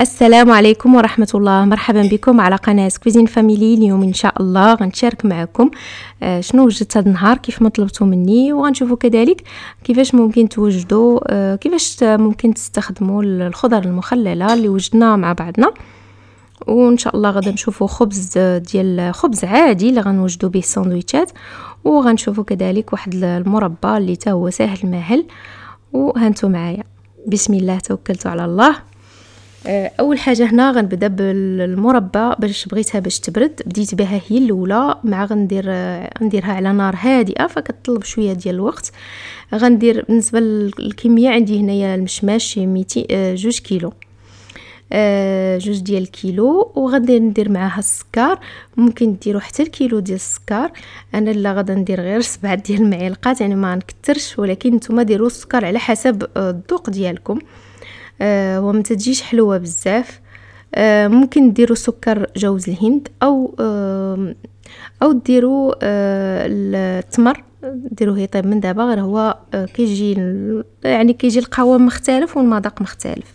السلام عليكم ورحمة الله مرحبا بكم على قناة كوزين فاميلي اليوم إن شاء الله غنشارك معكم آه، شنو وجدت هذا النهار كيف ما طلبتوا مني وغنشوفوا كذلك كيفاش ممكن توجدوا آه، كيفاش ممكن تستخدموا الخضر المخللة اللي وجدنا مع بعضنا وان شاء الله غدا نشوفوا خبز ديال خبز عادي اللي غنوجدوا به السندويتشات وغنشوفوا كذلك واحد المربى اللي تا هو ساهل المهل وهانتو معايا بسم الله توكلت على الله آه، اول حاجه هنا غنبدا بالمربى باش بغيتها باش تبرد بديت بها هي الاولى مع غندير آه، غنديرها على نار هادئه فكتطلب شويه ديال الوقت غندير بالنسبه للكميه عندي هنايا المشماش شي 200 آه، جوج كيلو جوج ديال الكيلو وغادي ندير معاها السكر ممكن ديروا حتى الكيلو ديال السكر انا لا غادي ندير غير سبعة ديال المعلقات يعني ما نكثرش ولكن نتوما ديروا السكر على حسب الذوق ديالكم آه آه، وما تجيش حلوه بزاف آه، ممكن ديروا سكر جوز الهند او آه، او ديروا التمر ديروه يطيب من دابا غير هو كيجي يعني كيجي القوام مختلف والمذاق مختلف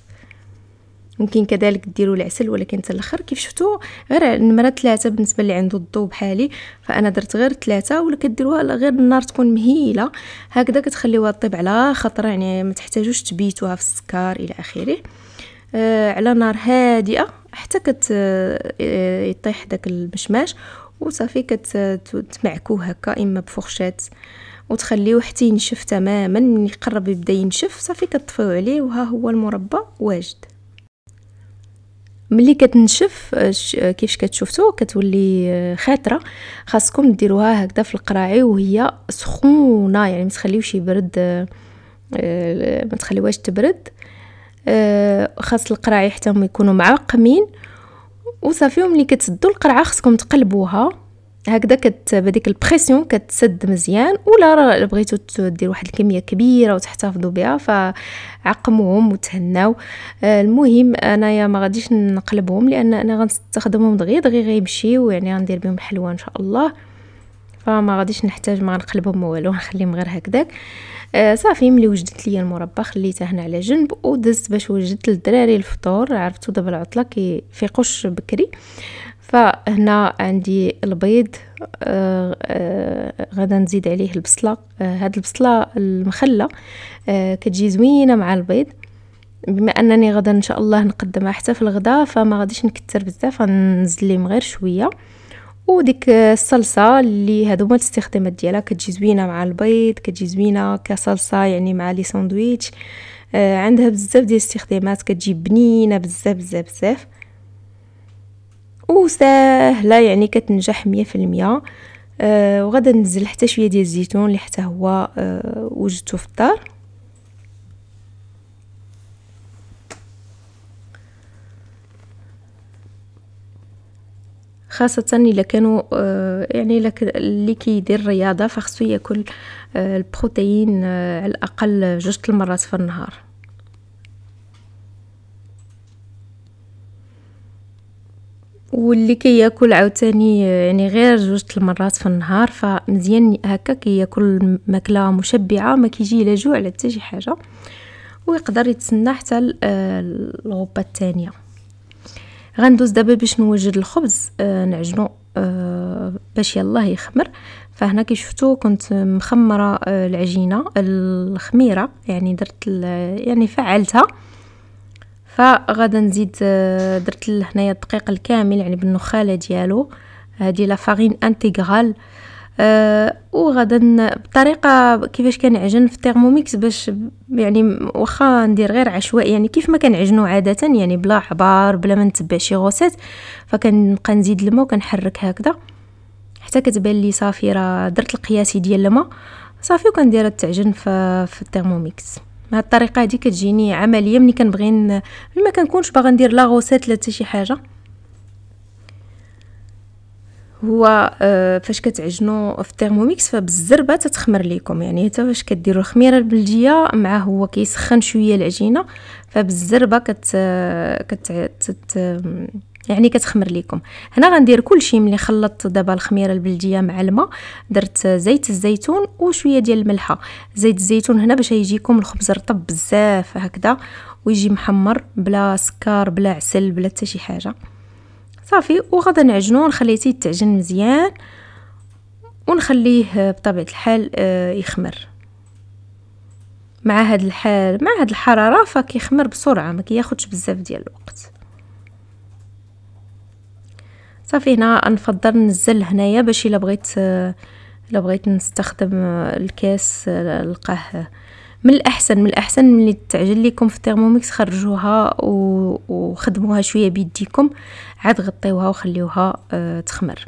ممكن كذلك ديروا العسل ولكن حتى الاخر كيف شفتوا غير النمره ثلاثة بالنسبه اللي عنده الضو بحالي فانا درت غير ثلاثة ولا كديروها غير النار تكون مهيله هكذا كتخليوها طيب على خطر يعني ما تحتاجوش تبيتوها في السكر الى اخره آه على نار هادئه حتى كت آه، آه، يطيح داك المشماش وصافي كتمعكوه آه، هكا اما بفرشات وتخليوه حتى ينشف تماما يقرب يبدا ينشف صافي كتطفيو عليه وها هو المربى واجد ملي كتنشف كيفاش كتشوفتو كتولي آه، خاطره خاصكم ديروها هكذا في القراعي وهي سخونه يعني ما تخليوش يبرد آه، آه، ما تخليوهاش تبرد خاص القراعي حتى هما يكونوا معقمين وصافي ملي كتسدوا القرعه خاصكم تقلبوها هكذا بديك البريسيون كتسد مزيان ولا بغيتو دير واحد الكميه كبيره وتحتفظوا بها فعقموهم وتهناو آه، المهم انايا ما غاديش نقلبهم لان انا غنستخدمهم دغيا دغيا غيمشيو يعني غندير بهم حلوه ان شاء الله فما غاديش نحتاج ما نقلبهم والو غنخليهم غير هكذاك آه، صافي ملي وجدت ليا المربى خليته هنا على جنب ودزت باش وجدت للدراري الفطور عرفتو دابا العطله كيفيقوش بكري فهنا عندي البيض آه، آه، غدا غادا نزيد عليه البصله هاد البصله المخله كتجي زوينه مع البيض بما انني غدا ان شاء الله نقدمها حتى في الغداء فما غاديش نكثر بزاف غنزل غير شويه وديك الصلصه اللي هما الاستخدامات ديالها كتجي زوينه مع البيض كتجي زوينه كصلصه يعني مع لي ساندويتش آه عندها بزاف ديال الاستخدامات كتجي بنينه بزاف بزاف بزاف وسهله يعني كتنجح 100% آه وغادا ننزل حتى شويه ديال الزيتون اللي حتى هو آه، وجدته في الدار خاصة إلا كانوا آه، يعني اللي كيدير الرياضة فخصو ياكل آه، البروتين آه، على الأقل جوج المرات في النهار واللي كياكل عاوتاني يعني غير جوج المرات في النهار فمزيان هكا كياكل ماكله مشبعه ما كيجي لا جوع لا حتى شي حاجه ويقدر يتسنى حتى الغبه الثانيه غندوز دابا باش نوجد الخبز آه نعجنو آه باش يلاه يخمر فهنا كي شفتو كنت مخمره آه، العجينه الخميره يعني درت يعني فعلتها فغادا نزيد آه، درت لهنايا الدقيق الكامل يعني بالنخاله ديالو هذه لا فارين انتغرال أه وغدا بطريقه كيفاش كنعجن في الترموميكس باش يعني واخا ندير غير عشوائي يعني كيف ما كنعجنو عاده يعني بلا حبار بلا ما نتبع شي غوسات فكنبقى نزيد الماء وكنحرك هكذا حتى كتبان لي صافي راه درت القياسي ديال الماء صافي وكندير التعجن في, في الترموميكس هاد الطريقه هادي كتجيني عمليه ملي كنبغي ملي ما كنكونش باغا ندير لا غوسات لا حتى شي حاجه هو آه، فاش كتعجنوا في الثيرموميكس فبالزربه تتخمر ليكم يعني حتى فاش كديروا الخميره البلديه مع هو كيسخن شويه العجينه فبالزربه كت كت, كت... يعني كتخمر ليكم هنا غندير كل شيء ملي خلطت دابا الخميره البلديه مع الماء درت زيت الزيتون وشويه ديال الملحه زيت الزيتون هنا باش يجيكم الخبز رطب بزاف هكذا ويجي محمر بلا سكر بلا عسل بلا حتى شي حاجه صافي وغدا نعجنو نخليه يتعجن مزيان ونخليه بطبيعه الحال آه، يخمر مع هاد الحال مع هاد الحراره فكيخمر بسرعه ما كياخذش بزاف ديال الوقت صافي هنا نفضل نزل هنايا باش الا بغيت آه، الا بغيت نستخدم الكاس آه، نلقاه من الاحسن من الاحسن ملي تعجل لكم في الثيرموميكس خرجوها و... وخدموها شويه بيديكم عاد غطيوها وخليوها أه تخمر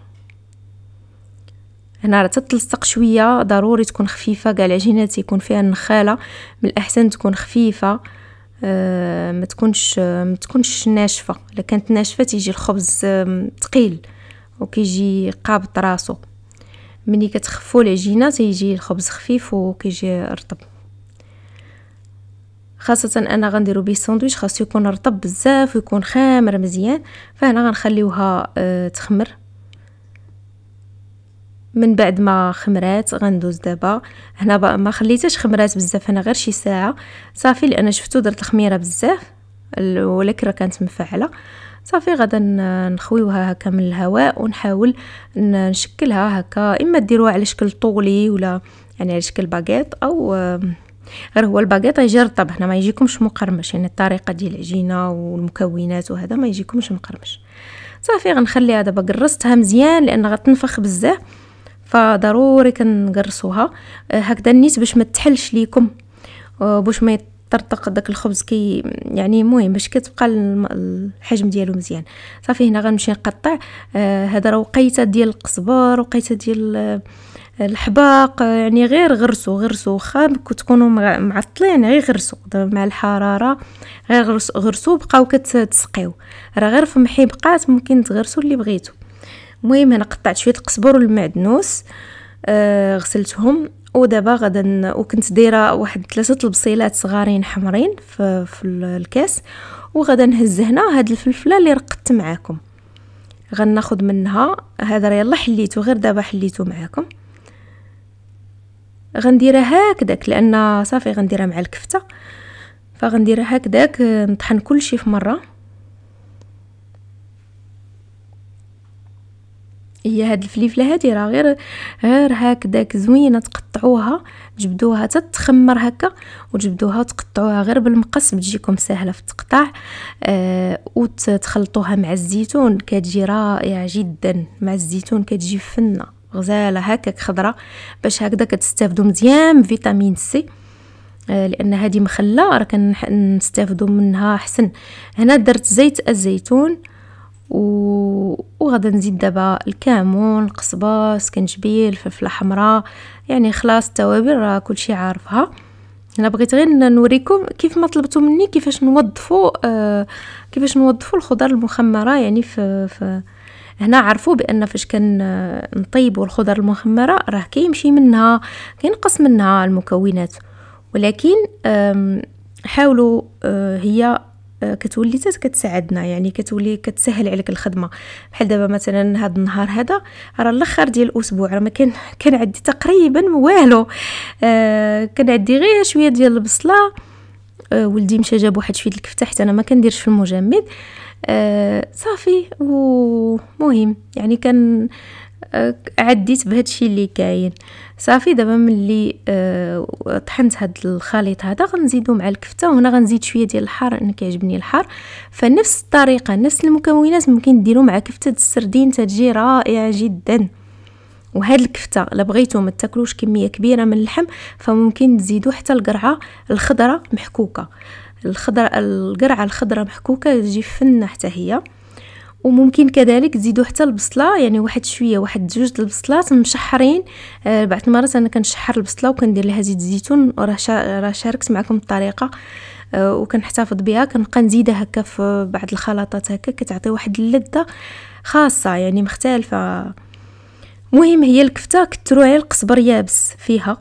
هنا راه تتلصق شويه ضروري تكون خفيفه كاع العجينه تيكون فيها النخاله من الاحسن تكون خفيفه آه، ما تكونش ما تكونش ناشفه الا كانت ناشفه تيجي الخبز ثقيل وكيجي قابط راسو ملي كتخفو العجينه تيجي الخبز خفيف وكيجي رطب خاصه انا غنديرو بيه الساندويش خاصو يكون رطب بزاف ويكون خامر مزيان فهنا غنخليوها أه تخمر من بعد ما خمرات غندوز دابا هنا ما خليتهاش خمرات بزاف انا غير شي ساعه صافي لان شفتو درت الخميره بزاف راه كانت مفعله صافي غادا نخويوها هكا من الهواء ونحاول نشكلها هكا اما ديروها على شكل طولي ولا يعني على شكل باكيت او غير هو الباغيط يجي رطب هنا ما يجيكمش مقرمش يعني الطريقه ديال العجينه والمكونات وهذا ما يجيكمش مقرمش صافي غنخليها دابا قرصتها مزيان لان غتنفخ بزاف فضروري كنقرصوها آه، هكذا نيت باش ما تحلش ليكم آه، باش ما طرطق داك الخبز كي يعني المهم باش كتبقى الحجم ديالو مزيان صافي هنا غنمشي نقطع آه، هذا آه راه وقيته ديال القزبر وقيته ديال الحباق يعني غير غرسو غرسو واخا كتكونوا معطلين غير غرسو مع الحراره غير غرسو, غرسو بقاو كتسقيو راه غير في محي ممكن تغرسو اللي بغيتو المهم انا قطعت شويه القزبر والمعدنوس آه غسلتهم ودابا غادا وكنت دايره واحد ثلاثه البصيلات صغارين حمرين في, في الكاس وغادا نهز هنا هاد الفلفله اللي رقدت معاكم غناخذ منها هذا يلا حليته غير دابا حليته معاكم غنديرها هكذاك لان صافي غنديرها مع الكفته فغنديرها هكذاك نطحن كل شيء في مره هي هاد الفليفله هادي راه غير غير هكذاك زوينه تقطعوها جبدوها تتخمر هكا وجبدوها وتقطعوها غير بالمقص بتجيكم سهله في التقطاع آه وتخلطوها مع الزيتون كتجي رائعه جدا مع الزيتون كتجي فنه غزاله هكاك خضره باش هكذا كتستافدوا مزيان فيتامين سي آه، لان هذه مخله راه كنستافدوا منها احسن هنا درت زيت الزيتون و... وغادي نزيد دابا الكمون القزباز كنجبيل فلفله حمراء يعني خلاص التوابل راه كلشي عارفها انا بغيت غير نوريكم كيف ما طلبتوا مني كيفاش نوظفوا آه كيفاش نوظفوا الخضر المخمره يعني في, في هنا عرفوا بان فاش كنطيبوا آه، الخضر المخمره راه كيمشي منها كينقص منها المكونات ولكن حاولوا آه، هي آه، كتولي حتى كتساعدنا يعني كتولي كتسهل عليك الخدمه بحال دابا مثلا هذا النهار هذا راه الاخر ديال الاسبوع راه ما كان كان عندي تقريبا والو آه كان عندي غير شويه ديال البصله آه ولدي مشى جاب واحد شويه الكفته حتى انا ما كنديرش في المجمد آه آه، صافي ومهم يعني كان آه، عديت بهادشي اللي كاين صافي دابا ملي آه، طحنت هاد الخليط هذا غنزيدو مع الكفته وهنا غنزيد شويه ديال الحار انا كيعجبني الحار فنفس الطريقه نفس المكونات ممكن ديرو مع كفته السردين تتجي رائعه جدا وهاد الكفته الا بغيتو ما تاكلوش كميه كبيره من اللحم فممكن تزيدو حتى القرعه الخضراء محكوكه الخضرة القرعة الخضرة محكوكة تجي فنة حتى هي وممكن كذلك تزيدوا حتى البصله يعني واحد شويه واحد جوج البصلات مشحرين آه بعض المرات انا كنشحر البصله وكندير لها زيت الزيتون وراه شا... شاركت معكم الطريقه آه وكنحتفظ بها كنبقى نزيدها هكا في بعض الخلطات هكا كتعطي واحد اللذه خاصه يعني مختلفه مهم هي الكفته كثروا عليها القزبر يابس فيها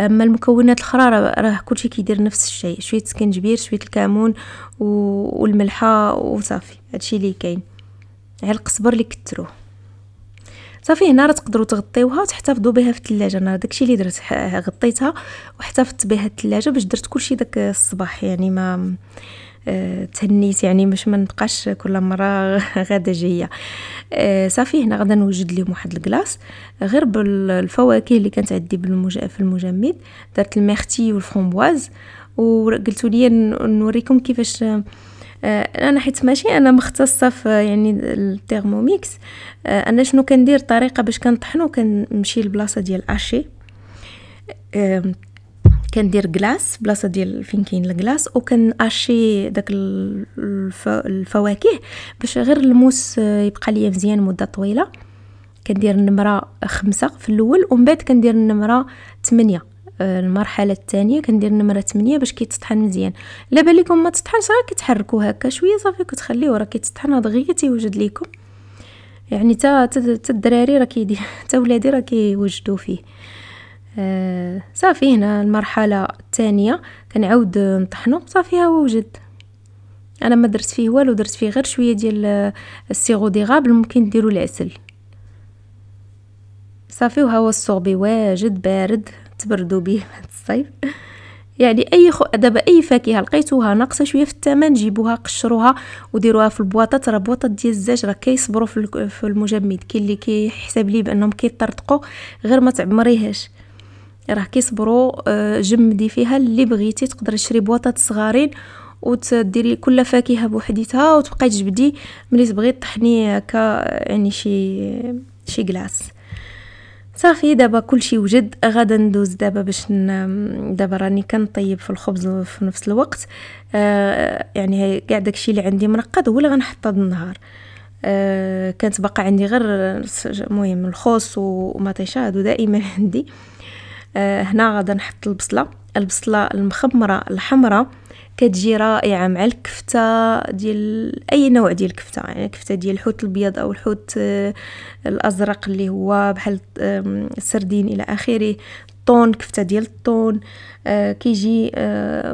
اما المكونات الاخرى راه كلشي كيدير نفس الشيء شويه سكنجبير شويه الكمون والملحه وصافي هادشي اللي كاين على القزبر اللي كثروه صافي هنا راه تقدروا تغطيوها وتحتفظوا بها في الثلاجه انا داكشي اللي درت غطيتها واحتفظت بها الثلاجه باش درت كلشي داك الصباح يعني ما آه، تهنيت يعني باش ما نبقاش كل مره غدا جايه آه، صافي هنا غدا نوجد لهم واحد الكلاص غير بالفواكه اللي كانت عندي في المجمد درت الميرتي والفرومبواز وقلتوا لي نوريكم كيفاش آه، انا حيت ماشي انا مختصه في يعني الثيرموميكس انا شنو كندير الطريقه باش كنطحنو كنمشي للبلاصه ديال اشي كندير كلاس بلاصه ديال فين كاين الكلاس وكناشي داك الف... الفواكه باش غير الموس يبقى ليا مزيان مده طويله كندير النمره خمسة في الاول ومن بعد كندير النمره 8 آه، المرحله الثانيه كندير النمره 8 باش كيتطحن مزيان لا بالكم ما تطحنش غير كتحركوا هكا شويه صافي كتخليه راه كيتطحن هاد غيا تيوجد ليكم يعني تا تا الدراري راه كيدير تا ولادي راه كيوجدوا فيه آه، صافي هنا المرحلة الثانية كنعاود نطحنو صافي ها وجد انا ما درت فيه والو درت فيه غير شويه ديال السيغو ديغابل ممكن ديروا العسل صافي وهو الصوبي واجد بارد تبردوا به هاد الصيف يعني اي خو... دابا اي فاكهه لقيتوها ناقصه شويه في الثمن جيبوها قشروها وديروها في البواطات راه بواطات ديال الزاج راه كيصبروا في, المجمد كاين اللي كيحسب ليه بانهم كيطرطقوا غير ما تعمريهاش راه كيصبروا آه، جمدي فيها اللي بغيتي تقدر تشري بواطات صغارين وتديري كل فاكهه بوحديتها وتبقاي تجبدي ملي تبغي طحني ك آه، يعني شي شي كلاص صافي دابا كلشي وجد غادا ندوز دابا باش ن... دابا راني كنطيب في الخبز في نفس الوقت آه يعني كاع داكشي اللي عندي منقد هو اللي غنحطه النهار آه كانت باقا عندي غير المهم الخوص ومطيشه هادو دائما عندي آه، هنا غادا نحط البصله البصله المخمره الحمراء كتجي رائعه مع الكفته ديال اي نوع ديال الكفته يعني الكفته ديال الحوت الابيض او الحوت آه، الازرق اللي هو بحال السردين الى اخره الطون كفته ديال الطون آه، كيجي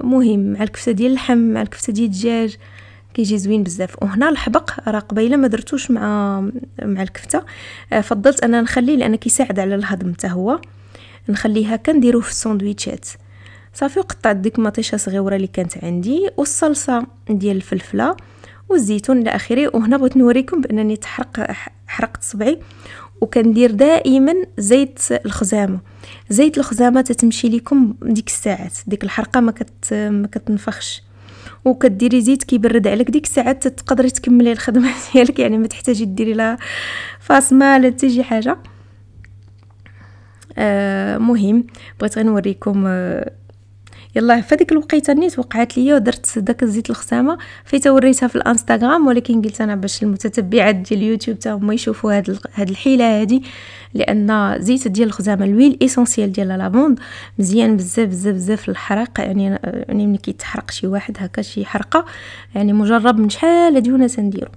مهم مع الكفته ديال اللحم مع الكفته ديال الدجاج كيجي زوين بزاف وهنا الحبق راه قبيله ما درتوش مع مع الكفته فضلت انا نخليه لان كيساعد على الهضم حتى هو نخليها كنديرو في الساندويتشات صافي وقطعت ديك مطيشه صغيره اللي كانت عندي والصلصه ديال الفلفله والزيتون الى اخره وهنا بغيت نوريكم بانني تحرق حرقت صبعي وكندير دائما زيت الخزامه زيت الخزامه تتمشي لكم ديك الساعات ديك الحرقه ما كت ما كتنفخش وكديري زيت كيبرد عليك ديك الساعات تقدري تكملي الخدمه ديالك يعني ما تحتاجي ديري لا فاصمه لا حتى شي حاجه آه، مهم بغيت غير نوريكم آه، يلا فديك الوقيته نيت وقعت ليا ودرت داك الزيت الخسامه فايت وريتها في الانستغرام ولكن قلت انا باش المتتبعات ديال اليوتيوب تا هما يشوفوا هاد هاد الحيله هادي لان زيت ديال الخزامه الويل اسونسيال ديال لافوند مزيان بزاف بزاف بزاف الحرق يعني يعني ملي كيتحرق شي واحد هكا شي حرقه يعني مجرب من شحال هادي وانا تنديرو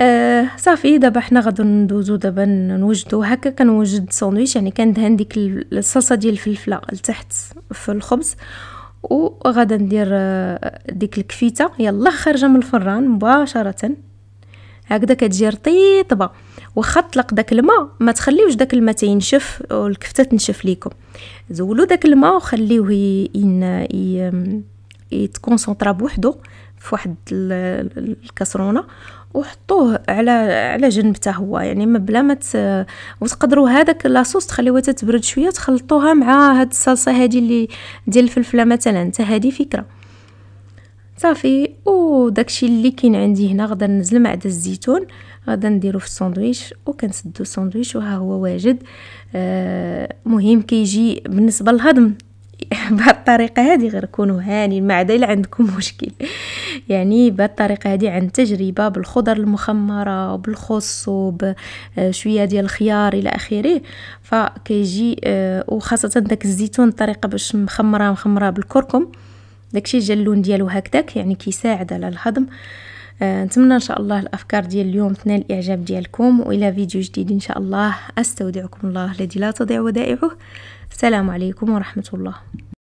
آه صافي دابا حنا غادي ندوزو دابا نوجدو هكا كنوجد ساندويتش يعني كندهن ديك الصلصه ديال الفلفله لتحت في الخبز وغادا ندير آه، ديك الكفيته يلا خارجه من الفران مباشره هكذا كتجي رطيبه واخا طلق داك الماء ما تخليوش داك الماء تينشف والكفته تنشف ليكم زولوا داك الماء وخليوه ين... ين... يتكونسونطرا بوحدو في واحد الكسرونه وحطوه على على جنب حتى هو يعني ما بلا ما وتقدروا هذاك لاصوص تخليوها تتبرد شويه تخلطوها مع هاد الصلصه هادي اللي ديال الفلفله مثلا حتى هادي فكره صافي او داكشي اللي كاين عندي هنا غدا ننزل مع الزيتون غدا نديرو في الساندويتش وكنسدو الساندويتش وها هو واجد آه مهم كيجي كي بالنسبه للهضم بهاد الطريقه هذه غير كونوا هاني ما عدا الا عندكم مشكل يعني بهاد الطريقه هذه عن تجربه بالخضر المخمره وبالخص وبشويه آه، ديال الخيار الى اخره فكيجي آه، وخاصه داك الزيتون الطريقه باش مخمره مخمره بالكركم داكشي جا اللون ديالو هكذاك يعني كيساعد على الهضم آه، نتمنى ان شاء الله الافكار ديال اليوم تنال الاعجاب ديالكم والى فيديو جديد ان شاء الله استودعكم الله الذي لا تضيع ودائعه السلام عليكم ورحمه الله